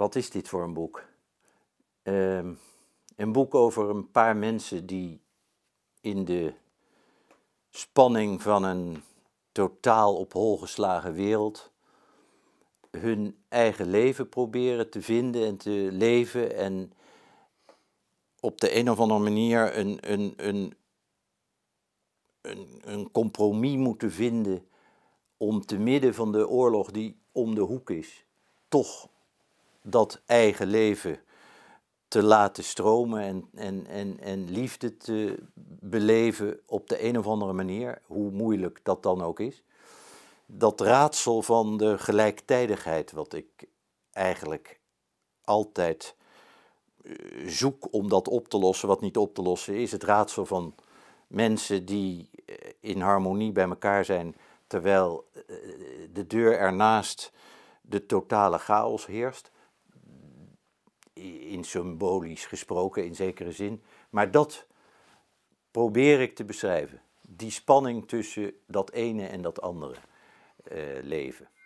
wat is dit voor een boek? Ehm, een boek over een paar mensen die in de spanning van een totaal op hol geslagen wereld hun eigen leven proberen te vinden en te leven en op de een of andere manier een, een, een, een, een compromis moeten vinden om te midden van de oorlog die om de hoek is, toch dat eigen leven te laten stromen en, en, en, en liefde te beleven op de een of andere manier, hoe moeilijk dat dan ook is. Dat raadsel van de gelijktijdigheid, wat ik eigenlijk altijd eh, zoek om dat op te lossen, wat niet op te lossen is, het raadsel van mensen die eh, in harmonie bij elkaar zijn, terwijl eh, de deur ernaast de totale chaos heerst in symbolisch gesproken in zekere zin. Maar dat probeer ik te beschrijven. Die spanning tussen dat ene en dat andere eh, leven.